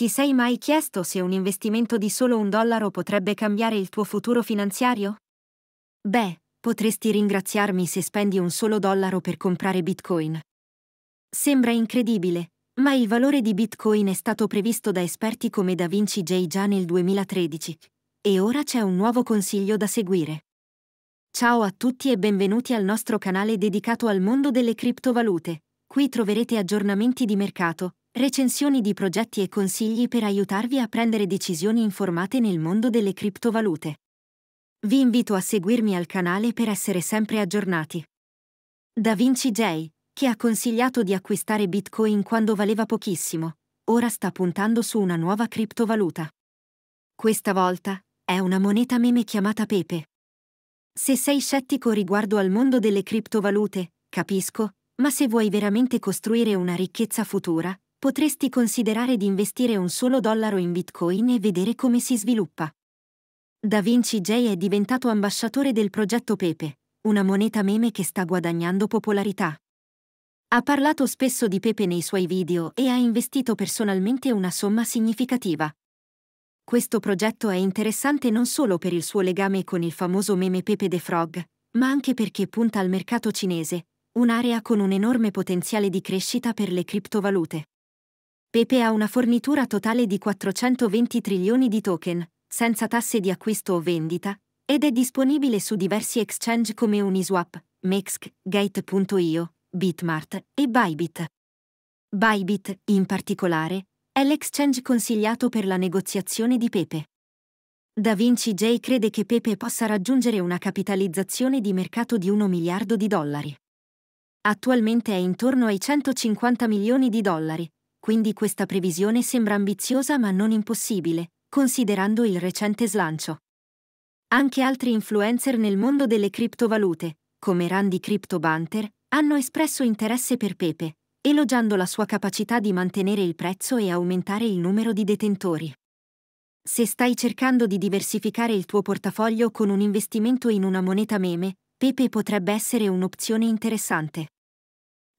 Ti sei mai chiesto se un investimento di solo un dollaro potrebbe cambiare il tuo futuro finanziario? Beh, potresti ringraziarmi se spendi un solo dollaro per comprare Bitcoin. Sembra incredibile, ma il valore di Bitcoin è stato previsto da esperti come Da Vinci J già nel 2013, e ora c'è un nuovo consiglio da seguire. Ciao a tutti e benvenuti al nostro canale dedicato al mondo delle criptovalute. Qui troverete aggiornamenti di mercato, Recensioni di progetti e consigli per aiutarvi a prendere decisioni informate nel mondo delle criptovalute. Vi invito a seguirmi al canale per essere sempre aggiornati. Da Vinci J, che ha consigliato di acquistare Bitcoin quando valeva pochissimo, ora sta puntando su una nuova criptovaluta. Questa volta è una moneta meme chiamata Pepe. Se sei scettico riguardo al mondo delle criptovalute, capisco, ma se vuoi veramente costruire una ricchezza futura, potresti considerare di investire un solo dollaro in Bitcoin e vedere come si sviluppa. Da Vinci J è diventato ambasciatore del progetto Pepe, una moneta meme che sta guadagnando popolarità. Ha parlato spesso di Pepe nei suoi video e ha investito personalmente una somma significativa. Questo progetto è interessante non solo per il suo legame con il famoso meme Pepe the Frog, ma anche perché punta al mercato cinese, un'area con un enorme potenziale di crescita per le criptovalute. Pepe ha una fornitura totale di 420 trilioni di token, senza tasse di acquisto o vendita, ed è disponibile su diversi exchange come Uniswap, Mexc, Gate.io, Bitmart e Bybit. Bybit, in particolare, è l'exchange consigliato per la negoziazione di Pepe. Da Vinci J crede che Pepe possa raggiungere una capitalizzazione di mercato di 1 miliardo di dollari. Attualmente è intorno ai 150 milioni di dollari, quindi questa previsione sembra ambiziosa ma non impossibile, considerando il recente slancio. Anche altri influencer nel mondo delle criptovalute, come Randy CryptoBanter, hanno espresso interesse per Pepe, elogiando la sua capacità di mantenere il prezzo e aumentare il numero di detentori. Se stai cercando di diversificare il tuo portafoglio con un investimento in una moneta meme, Pepe potrebbe essere un'opzione interessante.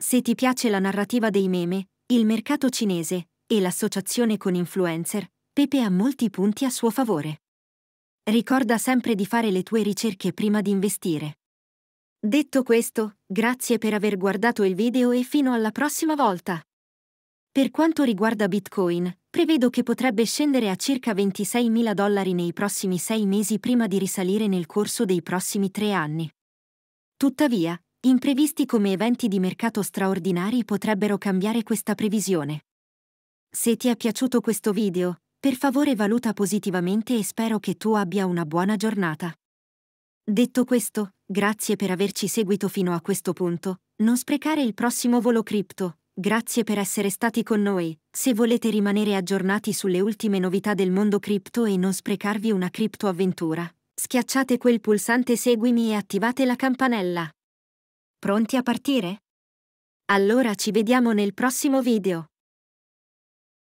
Se ti piace la narrativa dei meme, il mercato cinese e l'associazione con influencer, Pepe ha molti punti a suo favore. Ricorda sempre di fare le tue ricerche prima di investire. Detto questo, grazie per aver guardato il video e fino alla prossima volta! Per quanto riguarda Bitcoin, prevedo che potrebbe scendere a circa 26 mila dollari nei prossimi sei mesi prima di risalire nel corso dei prossimi tre anni. Tuttavia, Imprevisti come eventi di mercato straordinari potrebbero cambiare questa previsione. Se ti è piaciuto questo video, per favore valuta positivamente e spero che tu abbia una buona giornata. Detto questo, grazie per averci seguito fino a questo punto, non sprecare il prossimo volo cripto, grazie per essere stati con noi, se volete rimanere aggiornati sulle ultime novità del mondo cripto e non sprecarvi una criptoavventura, schiacciate quel pulsante seguimi e attivate la campanella. Pronti a partire? Allora ci vediamo nel prossimo video.